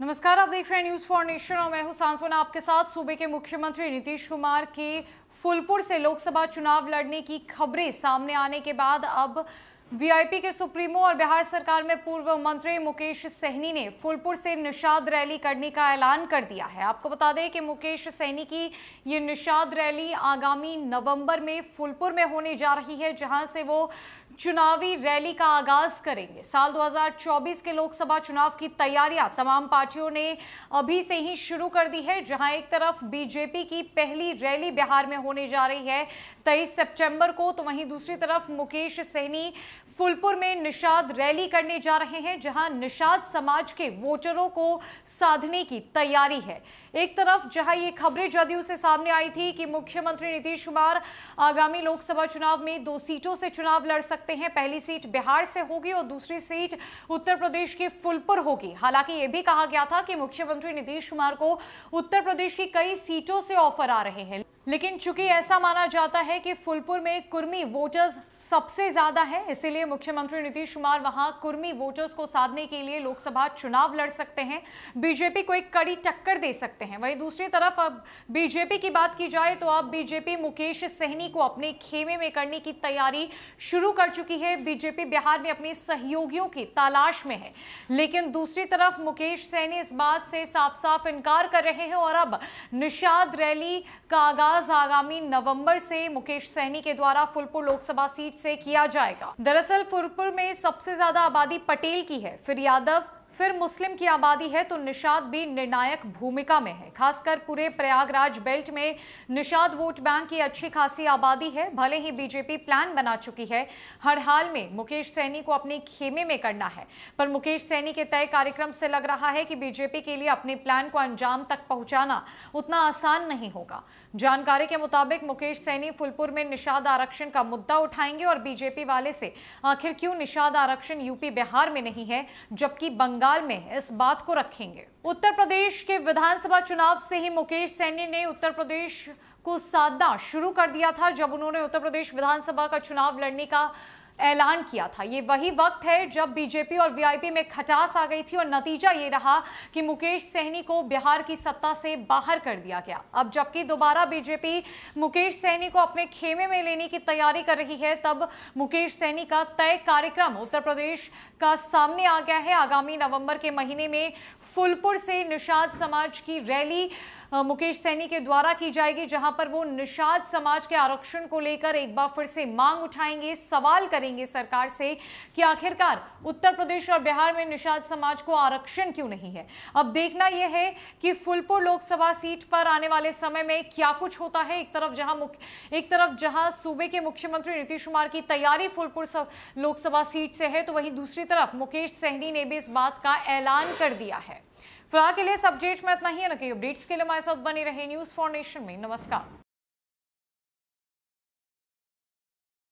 नमस्कार आप देख रहे हैं न्यूज़ फॉर नेशन और मैं हूं सांत्वना आपके साथ सूबे के मुख्यमंत्री नीतीश कुमार के फुलपुर से लोकसभा चुनाव लड़ने की खबरें सामने आने के बाद अब वीआईपी के सुप्रीमो और बिहार सरकार में पूर्व मंत्री मुकेश सहनी ने फुलपुर से निषाद रैली करने का ऐलान कर दिया है आपको बता दें कि मुकेश सहनी की ये निषाद रैली आगामी नवंबर में फुलपुर में होने जा रही है जहां से वो चुनावी रैली का आगाज करेंगे साल 2024 के लोकसभा चुनाव की तैयारियां तमाम पार्टियों ने अभी से ही शुरू कर दी है जहां एक तरफ बीजेपी की पहली रैली बिहार में होने जा रही है तेईस सितंबर को तो वहीं दूसरी तरफ मुकेश सहनी फुलपुर में निषाद रैली करने जा रहे हैं जहां निषाद समाज के वोटरों को साधने की तैयारी है एक तरफ जहां ये खबरें जदयू से सामने आई थी कि मुख्यमंत्री नीतीश कुमार आगामी लोकसभा चुनाव में दो सीटों से चुनाव लड़ सकते हैं पहली सीट बिहार से होगी और दूसरी सीट उत्तर प्रदेश की फुलपुर होगी हालांकि ये भी कहा गया था कि मुख्यमंत्री नीतीश कुमार को उत्तर प्रदेश की कई सीटों से ऑफर आ रहे हैं लेकिन चूंकि ऐसा माना जाता है कि फुलपुर में कुर्मी वोटर्स सबसे ज्यादा है इसीलिए मुख्यमंत्री नीतीश कुमार वहां कुर्मी वोटर्स को साधने के लिए लोकसभा चुनाव लड़ सकते हैं बीजेपी को एक कड़ी टक्कर दे सकते हैं वहीं दूसरी तरफ अब बीजेपी की बात की जाए तो अब बीजेपी मुकेश सहनी को अपने खेमे में करने की तैयारी शुरू कर चुकी है बीजेपी बिहार में अपने सहयोगियों की तलाश में है लेकिन दूसरी तरफ मुकेश सहनी इस बात से साफ साफ इनकार कर रहे हैं और अब निषाद रैली का आगाज आगाज आगामी नवंबर से मुकेश सहनी के द्वारा फुलपुर लोकसभा सीट से किया जाएगा दरअसल फुलपुर में सबसे ज्यादा आबादी पटेल की है फिर यादव फिर मुस्लिम की आबादी है तो निषाद भी निर्णायक भूमिका में है खासकर पूरे प्रयागराज बेल्ट में निषाद वोट बैंक की अच्छी खासी आबादी है भले ही बीजेपी प्लान बना चुकी है हर हाल में मुकेश सैनी को अपने खेमे में करना है पर मुकेश सैनी के तय कार्यक्रम से लग रहा है कि बीजेपी के लिए अपने प्लान को अंजाम तक पहुंचाना उतना आसान नहीं होगा जानकारी के मुताबिक मुकेश सैनी फुलपुर में निषाद आरक्षण का मुद्दा उठाएंगे और बीजेपी वाले से आखिर क्यों निषाद आरक्षण यूपी बिहार में नहीं है जबकि बंगाल बंगाल में इस बात को रखेंगे उत्तर प्रदेश के विधानसभा चुनाव से ही मुकेश सैनी ने उत्तर प्रदेश को साधना शुरू कर दिया था जब उन्होंने उत्तर प्रदेश विधानसभा का चुनाव लड़ने का ऐलान किया था ये वही वक्त है जब बीजेपी और वीआईपी में खटास आ गई थी और नतीजा ये रहा कि मुकेश सहनी को बिहार की सत्ता से बाहर कर दिया गया अब जबकि दोबारा बीजेपी मुकेश सहनी को अपने खेमे में लेने की तैयारी कर रही है तब मुकेश सहनी का तय कार्यक्रम उत्तर प्रदेश का सामने आ गया है आगामी नवंबर के महीने में फुलपुर से निषाद समाज की रैली मुकेश सैनी के द्वारा की जाएगी जहां पर वो निषाद समाज के आरक्षण को लेकर एक बार फिर से मांग उठाएंगे सवाल करेंगे सरकार से कि आखिरकार उत्तर प्रदेश और बिहार में निषाद समाज को आरक्षण क्यों नहीं है अब देखना यह है कि फुलपुर लोकसभा सीट पर आने वाले समय में क्या कुछ होता है एक तरफ जहां एक तरफ जहां सूबे के मुख्यमंत्री नीतीश कुमार की तैयारी फुलपुर लोकसभा सीट से है तो वहीं दूसरी तरफ मुकेश सहनी ने भी इस बात का ऐलान कर दिया है फिलहाल के लिए अपडेट में इतना ही अपडेट्स के लिए हमारे साथ बनी रहे न्यूज फॉर नेशन में नमस्कार